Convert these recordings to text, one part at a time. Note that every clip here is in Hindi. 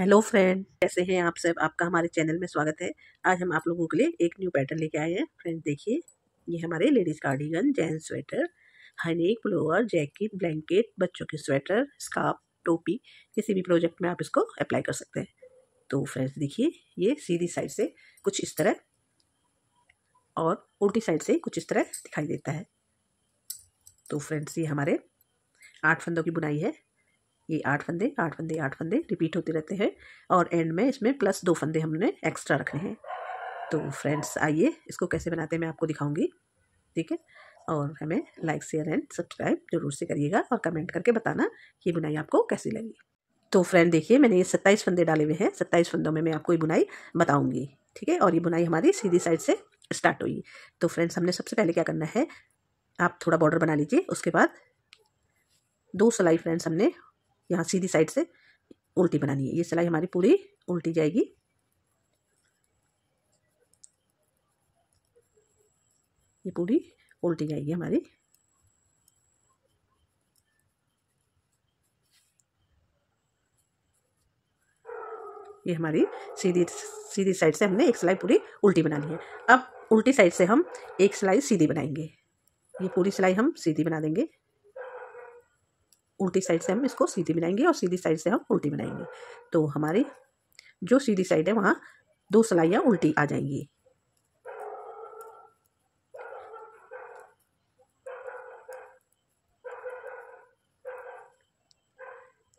हेलो फ्रेंड कैसे हैं आप सब आपका हमारे चैनल में स्वागत है आज हम आप लोगों के लिए एक न्यू पैटर्न लेके आए हैं फ्रेंड देखिए ये हमारे लेडीज़ कार्डिगन जेंट्स स्वेटर हनीक ब्लोअर जैकेट ब्लैंकेट बच्चों के स्वेटर स्कार्फ टोपी किसी भी प्रोजेक्ट में आप इसको अप्लाई कर सकते हैं तो फ्रेंड्स देखिए ये सीधी साइड से कुछ इस तरह और उल्टी साइड से कुछ इस तरह दिखाई देता है तो फ्रेंड्स ये हमारे आठ फंदों की बुनाई है ये आठ फंदे आठ फंदे आठ फंदे रिपीट होते रहते हैं और एंड में इसमें प्लस दो फंदे हमने एक्स्ट्रा रखने हैं तो फ्रेंड्स आइए इसको कैसे बनाते हैं मैं आपको दिखाऊंगी ठीक है और हमें लाइक शेयर एंड सब्सक्राइब जरूर से करिएगा और कमेंट करके बताना ये बुनाई आपको कैसी लगी तो फ्रेंड देखिए मैंने ये सत्ताईस फंदे डाले हुए हैं सत्ताईस फंदों में मैं आपको ये बुनाई बताऊँगी ठीक है और ये बुनाई हमारी सीधी साइड से स्टार्ट हुई तो फ्रेंड्स हमने सबसे पहले क्या करना है आप थोड़ा बॉर्डर बना लीजिए उसके बाद दो सिलाई फ्रेंड्स हमने यहाँ सीधी साइड से उल्टी बनानी है ये सिलाई हमारी पूरी उल्टी जाएगी ये पूरी उल्टी जाएगी हमारी ये हमारी सीधी सीधी साइड से हमने एक सिलाई पूरी उल्टी बनानी है अब उल्टी साइड से हम एक सिलाई सीधी बनाएंगे ये पूरी सिलाई हम सीधी बना देंगे उल्टी साइड से हम इसको सीधी बनाएंगे और सीधी साइड से हम उल्टी बनाएंगे तो हमारी जो सीधी साइड है वहाँ दो सिलाइयाँ उल्टी आ जाएंगी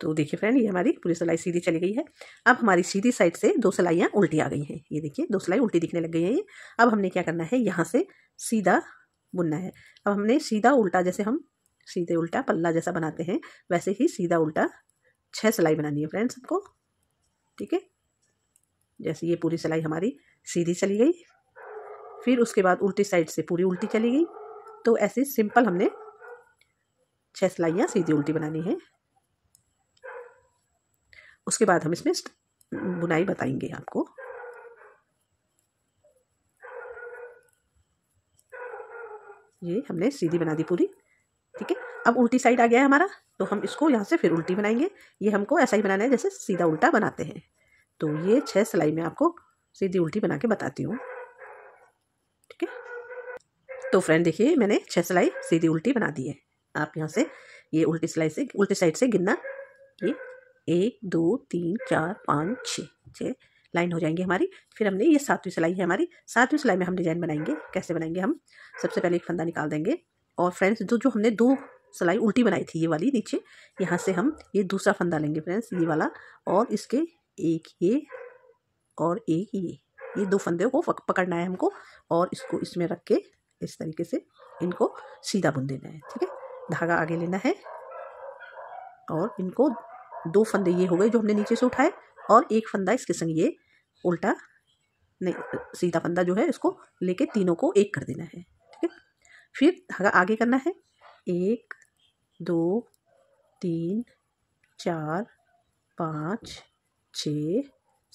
तो देखिए फ्रेंड ये हमारी पूरी सिलाई सीधी चली गई है अब हमारी सीधी साइड से दो सिलाइयाँ उल्टी आ गई हैं ये देखिए दो सिलाई उल्टी दिखने लग गई है ये अब हमने क्या करना है यहाँ से सीधा बुनना है अब हमने सीधा उल्टा जैसे हम सीधे उल्टा पल्ला जैसा बनाते हैं वैसे ही सीधा उल्टा छह सिलाई बनानी है फ्रेंड्स हमको ठीक है जैसे ये पूरी सिलाई हमारी सीधी चली गई फिर उसके बाद उल्टी साइड से पूरी उल्टी चली गई तो ऐसे सिंपल हमने छह सिलाइयाँ सीधी उल्टी बनानी है उसके बाद हम इसमें बुनाई बताएंगे आपको ये हमने सीधी बना दी पूरी ठीक है अब उल्टी साइड आ गया है हमारा तो हम इसको यहाँ से फिर उल्टी बनाएंगे ये हमको ऐसा ही बनाना है जैसे सीधा उल्टा बनाते हैं तो ये छः सिलाई में आपको सीधी उल्टी बना के बताती हूँ ठीक है तो फ्रेंड देखिए मैंने छः सिलाई सीधी उल्टी बना दी है आप यहाँ से ये उल्टी सिलाई से उल्टी साइड से गिनना ये एक दो तीन चार पाँच छः छः लाइन हो जाएंगी हमारी फिर हमने ये सातवीं सिलाई है हमारी सातवीं सिलाई में हम डिज़ाइन बनाएंगे कैसे बनाएंगे हम सबसे पहले एक फंदा निकाल देंगे और फ्रेंड्स जो जो हमने दो सिलाई उल्टी बनाई थी ये वाली नीचे यहाँ से हम ये दूसरा फंदा लेंगे फ्रेंड्स ये वाला और इसके एक ये और एक ये ये दो फंदे को पकड़ना है हमको और इसको इसमें रख के इस तरीके से इनको सीधा बुन देना है ठीक है धागा आगे लेना है और इनको दो फंदे ये हो गए जो हमने नीचे से उठाए और एक फंदा इसके संग ये उल्टा नहीं सीधा फंदा जो है इसको लेके तीनों को एक कर देना है ठीक है फिर धागा आगे करना है एक दो तीन चार पाँच छ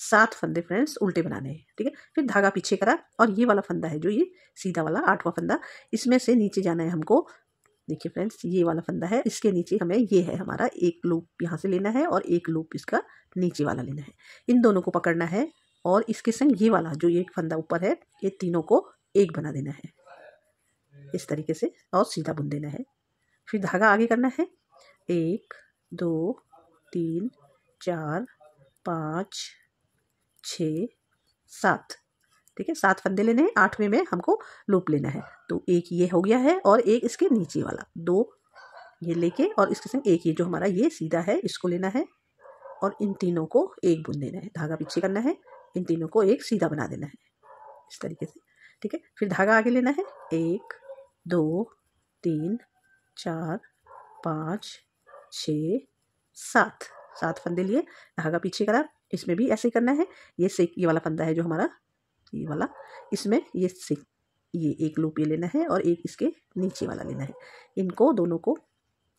सात फंदे फ्रेंड्स उल्टे बनाने हैं ठीक है फिर धागा पीछे करा और ये वाला फंदा है जो ये सीधा वाला आठवां फंदा इसमें से नीचे जाना है हमको देखिए फ्रेंड्स ये वाला फंदा है इसके नीचे हमें ये है हमारा एक लूप यहाँ से लेना है और एक लूप इसका नीचे वाला लेना है इन दोनों को पकड़ना है और इसके संग ये वाला जो ये फंदा ऊपर है ये तीनों को एक बना देना है इस तरीके से और सीधा बुन देना है फिर धागा आगे करना है एक दो तीन चार पाँच छ सात ठीक है सात फंदे लेने हैं आठवें में हमको लूप लेना है तो एक ये हो गया है और एक इसके नीचे वाला दो ये लेके और इसके संग एक ये जो हमारा ये सीधा है इसको लेना है और इन तीनों को एक बुन देना है धागा पीछे करना है इन तीनों को एक सीधा बना देना है इस तरीके से ठीक है फिर धागा आगे लेना है एक दो तीन चार पाँच छ सात सात फंदे लिए धागा पीछे करा इसमें भी ऐसे ही करना है ये से ये वाला फंदा है जो हमारा ये वाला इसमें ये से ये एक लूप ये लेना है और एक इसके नीचे वाला लेना है इनको दोनों को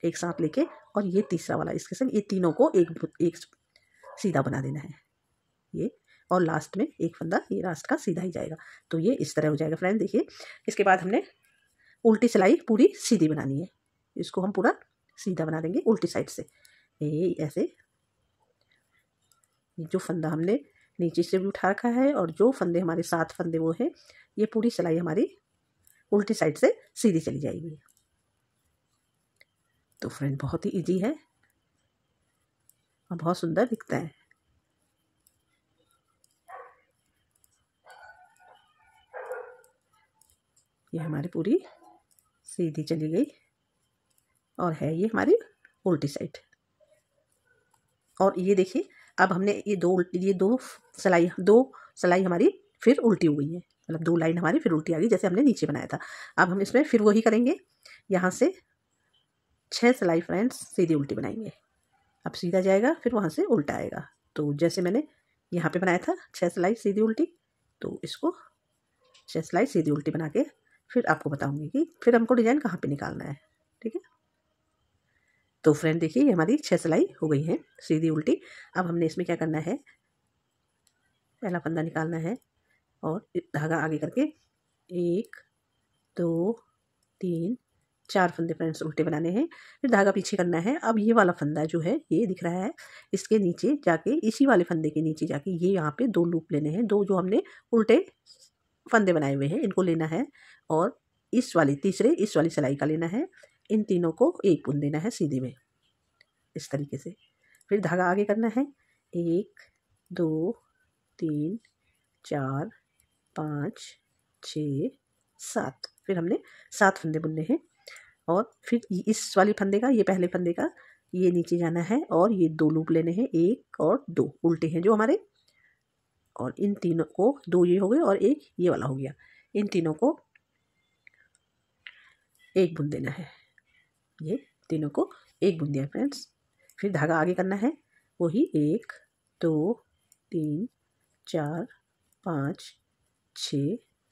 एक साथ लेके और ये तीसरा वाला इसके संग ये तीनों को एक एक सीधा बना देना है ये और लास्ट में एक फंदा ये लास्ट का सीधा ही जाएगा तो ये इस तरह हो जाएगा फ्रेंड देखिए इसके बाद हमने उल्टी सिलाई पूरी सीधी बनानी है इसको हम पूरा सीधा बना देंगे उल्टी साइड से ये ऐसे जो फंदा हमने नीचे से भी उठा रखा है और जो फंदे हमारे सात फंदे वो हैं ये पूरी सिलाई हमारी उल्टी साइड से सीधी चली जाएगी तो फ्रेंड बहुत ही इजी है और बहुत सुंदर दिखता है ये हमारी पूरी सीधी चली गई और है ये हमारी उल्टी साइड और ये देखिए अब हमने ये दो ये दो सिलाई दो सिलाई हमारी फिर उल्टी हो गई है मतलब दो लाइन हमारी फिर उल्टी आ गई जैसे हमने नीचे बनाया था अब हम इसमें फिर वही करेंगे यहाँ से छः सिलाई फ्रेंड्स सीधी उल्टी बनाएंगे अब सीधा जाएगा फिर वहाँ से उल्टा आएगा तो जैसे मैंने यहाँ पे बनाया था छः सिलाई सीधी उल्टी तो इसको छः सिलाई सीधी उल्टी बना के फिर आपको बताऊंगी कि फिर हमको डिज़ाइन कहाँ पे निकालना है ठीक है तो फ्रेंड देखिए ये हमारी छः सिलाई हो गई है सीधी उल्टी अब हमने इसमें क्या करना है पहला फंदा निकालना है और धागा आगे करके एक दो तीन चार फंदे फ्रेंड्स उल्टे बनाने हैं फिर धागा पीछे करना है अब ये वाला फंदा जो है ये दिख रहा है इसके नीचे जाके इसी वाले फंदे के नीचे जाके ये यहाँ पे दो लूप लेने हैं दो जो हमने उल्टे फंदे बनाए हुए हैं इनको लेना है और इस वाली तीसरे इस वाली सिलाई का लेना है इन तीनों को एक बुन देना है सीधे में इस तरीके से फिर धागा आगे करना है एक दो तीन चार पाँच छ सात फिर हमने सात फंदे बुनने हैं और फिर इस वाले फंदे का ये पहले फंदे का ये नीचे जाना है और ये दो लूप लेने हैं एक और दो उल्टे हैं जो हमारे और इन तीनों को दो ये हो गए और एक ये वाला हो गया इन तीनों को एक बुन देना है ये तीनों को एक बुन दिया फ्रेंड्स फिर धागा आगे करना है वही एक दो तीन चार पाँच छ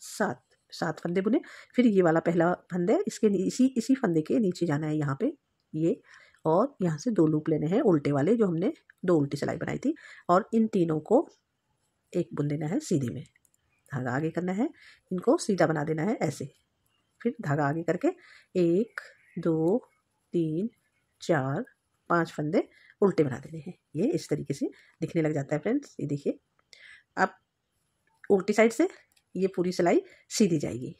सात सात फंदे बुने फिर ये वाला पहला फंदे इसके इसी इसी फंदे के नीचे जाना है यहाँ पे ये और यहाँ से दो लूप लेने हैं उल्टे वाले जो हमने दो उल्टी सिलाई बनाई थी और इन तीनों को एक बुन देना है सीधे में धागा आगे करना है इनको सीधा बना देना है ऐसे फिर धागा आगे करके एक दो तीन चार पांच फंदे उल्टे बना देने हैं ये इस तरीके से दिखने लग जाता है फ्रेंड्स ये देखिए अब उल्टी साइड से ये पूरी सिलाई सीधी जाएगी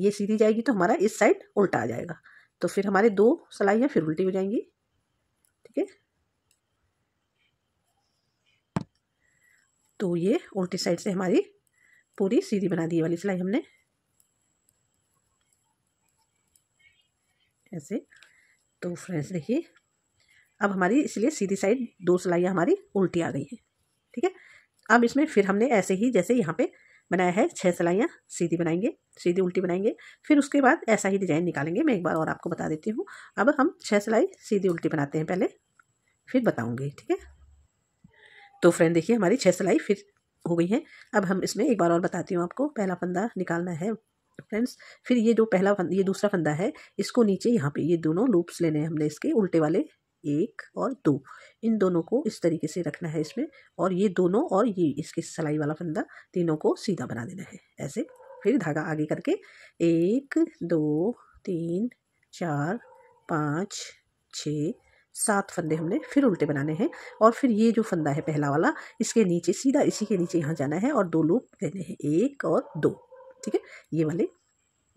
ये सीधी जाएगी तो हमारा इस साइड उल्टा आ जाएगा तो फिर हमारे दो सिलाई है फिर उल्टी हो जाएंगी ठीक है तो ये उल्टी साइड से हमारी पूरी सीधी बना दी वाली सिलाई हमने ऐसे तो फ्रेंड्स देखिए अब हमारी इसलिए सीधी साइड दो सिलाइयाँ हमारी उल्टी आ गई है ठीक है अब इसमें फिर हमने ऐसे ही जैसे यहाँ पे बनाया है छः सिलाइयाँ सीधी बनाएंगे सीधी उल्टी बनाएंगे फिर उसके बाद ऐसा ही डिजाइन निकालेंगे मैं एक बार और आपको बता देती हूँ अब हम छः सिलाई सीधी उल्टी बनाते हैं पहले फिर बताऊँगी ठीक है तो फ्रेंड देखिए हमारी छः सिलाई फिर हो गई है अब हम इसमें एक बार और बताती हूँ आपको पहला फंदा निकालना है फ्रेंड्स फिर ये जो पहला फंदा ये दूसरा फंदा है इसको नीचे यहाँ पे ये दोनों लूप्स लेने हैं हमने इसके उल्टे वाले एक और दो इन दोनों को इस तरीके से रखना है इसमें और ये दोनों और ये इसके सिलाई वाला फंदा तीनों को सीधा बना देना है ऐसे फिर धागा आगे करके एक दो तीन चार पाँच छ सात फंदे हमने फिर उल्टे बनाने हैं और फिर ये जो फंदा है पहला वाला इसके नीचे सीधा इसी के नीचे यहाँ जाना है और दो लूप लेने हैं एक और दो ठीक है ये वाले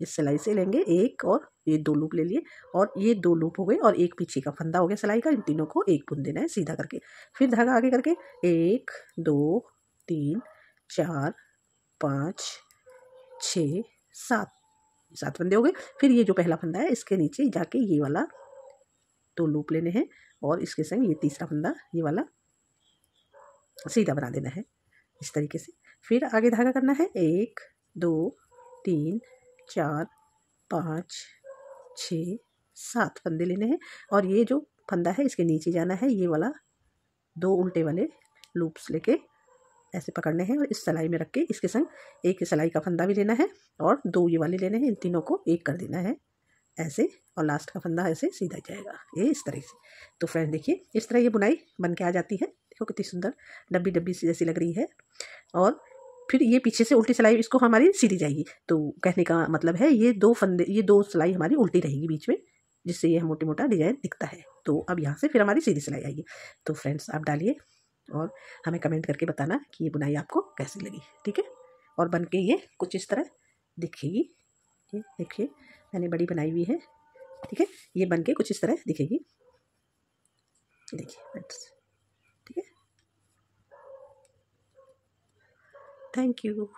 इस सिलाई से लेंगे एक और ये दो लूप ले लिए और ये दो लूप हो गए और एक पीछे का फंदा हो गया सिलाई का इन तीनों को एक बुन देना है सीधा करके फिर धागा आगे करके एक दो तीन चार पाँच छ सात सात फंदे हो गए फिर ये जो पहला फंदा है इसके नीचे जाके ये वाला दो लूप लेने हैं और इसके संग ये तीसरा फंदा ये वाला सीधा बना देना है इस तरीके से फिर आगे धागा करना है एक दो तीन चार पाँच छ सात फंदे लेने हैं और ये जो फंदा है इसके नीचे जाना है ये वाला दो उल्टे वाले लूप्स लेके ऐसे पकड़ने हैं और इस सिलाई में रख के इसके संग एक सलाई का फंदा भी लेना है और दो ये वाले लेने हैं इन तीनों को एक कर देना है ऐसे और लास्ट का फंदा ऐसे सीधा जाएगा ये इस तरह से तो फ्रेंड देखिए इस तरह ये बुनाई बन के आ जाती है देखो कितनी सुंदर डब्बी डब्बी जैसी लग रही है और फिर ये पीछे से उल्टी सिलाई इसको हमारी सीधी जाएगी तो कहने का मतलब है ये दो फंदे ये दो सिलाई हमारी उल्टी रहेगी बीच में जिससे ये मोटे मोटा डिजाइन दिखता है तो अब यहाँ से फिर हमारी सीधी सिलाई आएगी तो फ्रेंड्स आप डालिए और हमें कमेंट करके बताना कि ये बुनाई आपको कैसी लगी ठीक है और बन के ये कुछ इस तरह दिखेगी देखिए मैंने बड़ी बनाई हुई है ठीक है ये बन के कुछ इस तरह दिखेगी देखिए ठीक है थैंक यू